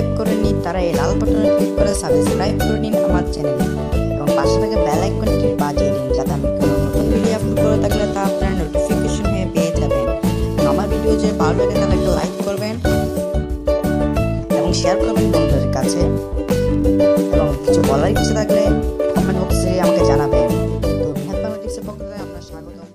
subscribe করে নিন তারা এই লাল বাটনে ক্লিক করে সাবস্ক্রাইব করে নিন আমার চ্যানেলে এবং পাশে থেকে বেল আইকনটি বাজিয়ে দিন যাতে আমি কোনো নতুন ভিডিও আপলোড করে থাকলে তা আপনারা নোটিফিকেশন হয়ে পেয়ে যাবেন আমার ভিডিও যে ভালো লাগে তাহলে একটু লাইক করবেন এবং শেয়ার করবেন বন্ধুদের কাছে এবং কিছু বলার কিছু থাকলে কমেন্ট বক্সে আমাকে জানাবেন তো বিহার পক্ষ থেকে আপনার স্বাগতম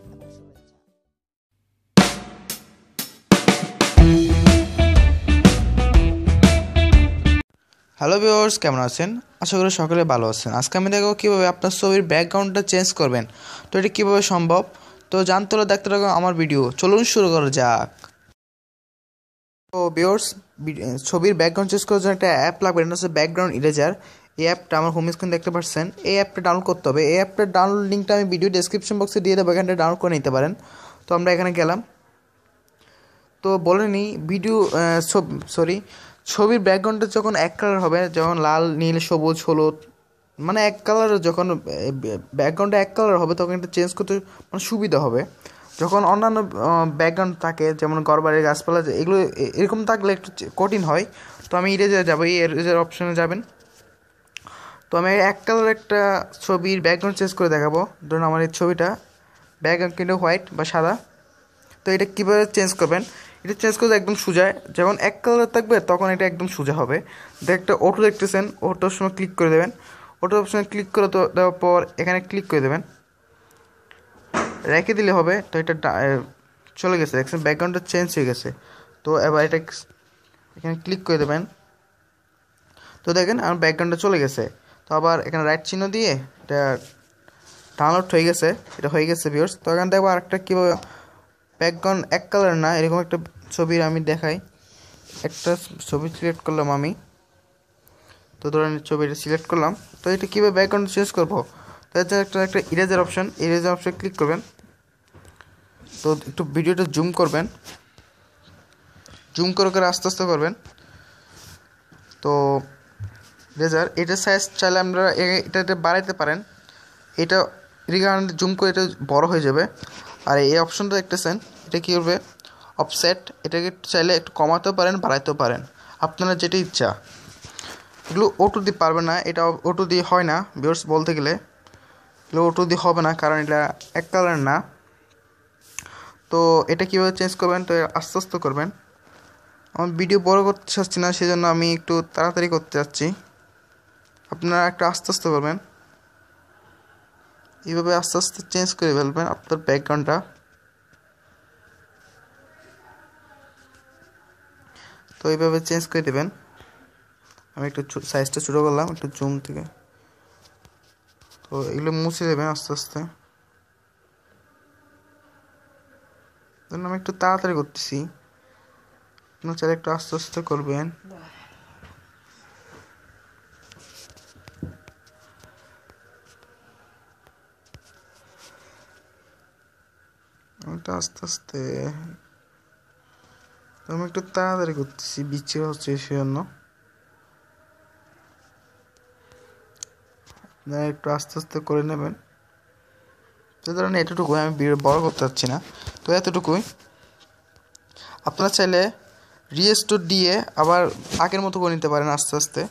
হ্যালো ভিউয়ার্স কেমন আছেন আশা করি সকলে ভালো আছেন আজকে আমি দেখো কীভাবে আপনার ছবির ব্যাকগ্রাউন্ডটা চেঞ্জ করবেন তো এটা কীভাবে সম্ভব তো জানতে হলে দেখতে থাকো আমার ভিডিও চলুন শুরু করা যাক তো ভিউয়ার্স ছবির ব্যাকগ্রাউন্ড চেঞ্জ করার জন্য একটা অ্যাপ লাগবে এটা হচ্ছে ব্যাকগ্রাউন্ড ইরেজার এই অ্যাপটা আমার হোম স্ক্রিন দেখতে পাচ্ছেন এই অ্যাপটা ডাউনলোড করতে হবে এই অ্যাপটা ডাউনলোড লিঙ্কটা আমি ভিডিও ডেসক্রিপশন বক্সে দিয়ে দেবো এখানটা ডাউনলোড করে নিতে পারেন তো আমরা এখানে গেলাম তো বলে নিই ভিডিও সরি ছবির ব্যাকগ্রাউন্ডটা যখন এক কালার হবে যখন লাল নীল সবুজ হলুদ মানে এক কালার যখন ব্যাকগ্রাউন্ডটা এক কালার হবে তখন এটা চেঞ্জ করতে মানে সুবিধা হবে যখন অন্যান্য ব্যাকগ্রাউন্ড থাকে যেমন ঘরবাড়ির গাছপালা এগুলো এরকম থাকলে একটু কঠিন হয় তো আমি ইরেজারে যাবো এই ইরেজার অপশানে যাবেন তো আমি এক কালার একটা ছবির ব্যাকগ্রাউন্ড চেঞ্জ করে দেখাবো ধরুন আমার এই ছবিটা ব্যাকগ্রাউন্ড কিন্তু হোয়াইট বা সাদা তো এটা কীভাবে চেঞ্জ করবেন এটা চেঞ্জ করে একদম সোজা যখন এক কালার থাকবে তখন এটা একদম সোজা হবে একটা অটো দেখতেছেন অটোর সময় ক্লিক করে দেবেন অটো অপশানে ক্লিক করে তো দেওয়ার পর এখানে ক্লিক করে দেবেন রেখে দিলে হবে তো এটা চলে গেছে দেখছেন ব্যাকগ্রাউন্ডটা চেঞ্জ হয়ে গেছে তো এবার এটা এখানে ক্লিক করে দেবেন তো দেখেন আমার ব্যাকগ্রাউন্ডটা চলে গেছে তো আবার এখানে রাইট চিহ্ন দিয়ে এটা ডাউনলোড হয়ে গেছে এটা হয়ে গেছে ভিউর্স তো এখান থেকে আবার আরেকটা কীভাবে ব্যাকগ্রাউন্ড এক কালার না এরকম একটা ছবির আমি দেখাই একটা ছবি সিলেক্ট করলাম আমি তো ধরেন ছবিটা সিলেক্ট করলাম তো এটা কীভাবে ব্যাকগ্রাউন্ড চেঞ্জ করবো তার জন্য একটা একটা eraser option eraser option click করবেন তো একটু ভিডিওটা জুম করবেন জুম করে করে আস্তে আস্তে করবেন তো রেজার এটা সাইজ চাইলে আপনারা এটা বাড়াইতে পারেন এটা রিগার্ড জুম করে এটা বড় হয়ে যাবে আর এই অপশনটা দেখতেছেন এটা কী করবে অফসেট এটাকে চাইলে একটু কমাতেও পারেন বাড়াইতেও পারেন আপনারা যেটা ইচ্ছা এগুলো ওটু দিয়ে পারবে না এটা ওটু দিয়ে হয় না বিয়ার্স বলতে গেলে এগুলো ওটু দিয়ে হবে না কারণ এটা এক কালার না তো এটা কীভাবে চেঞ্জ করবেন তো আস্তে আস্তে করবেন আমার ভিডিও বড় করতে চাচ্ছি না সেজন্য আমি একটু তাড়াতাড়ি করতে চাচ্ছি আপনারা একটু আস্তে আস্তে করবেন এইভাবে আস্তে আস্তে চেঞ্জ করে ফেলবেন আপনার ব্যাকগ্রাউন্ডটা তো এইভাবে চেঞ্জ করে দেবেন আমি একটু সাইজটা ছোটো করলাম একটু জুম থেকে তো এগুলো মুছে দেবেন আস্তে আস্তে আমি একটু তাড়াতাড়ি করতেছি আপনার চাইলে একটু আস্তে আস্তে করবেন এটা আস্তে আস্তে আমি একটু তাড়াতাড়ি করতেছি বিচে হচ্ছে সেই জন্য একটু আস্তে আস্তে করে নেবেন তো ধরেন এতটুকুই আমি বড় করতে চাচ্ছি না তো এতটুকুই আপনারা চাইলে রিএস্টোর দিয়ে আবার আগের মতো করে নিতে পারেন আস্তে আস্তে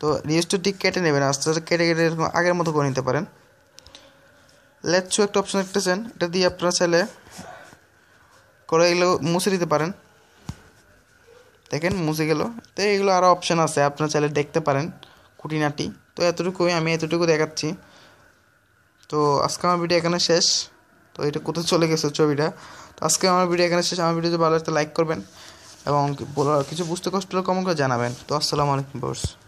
তো দিয়ে কেটে নেবেন আস্তে আস্তে কেটে কেটে আগের মতো করে নিতে পারেন লেটসু একটা অপশন দেখতেছেন এটা দিয়ে আপনারা চাইলে করে এগুলো মুছে দিতে পারেন দেখেন মুছে গেল তো এগুলো আরও অপশান আছে আপনারা চাইলে দেখতে পারেন খুঁটিনাটি তো এতটুকুই আমি এতটুকু দেখাচ্ছি তো আজকে আমার ভিডিও এখানে শেষ তো এটা কোথায় চলে গেছে ছবিটা তো আজকে আমার ভিডিও এখানে শেষ আমার ভিডিও যদি ভালো লাগতে লাইক করবেন এবং কিছু বুঝতে কষ্ট হলে করে জানাবেন তো আসসালামু আলাইকুম বোর্স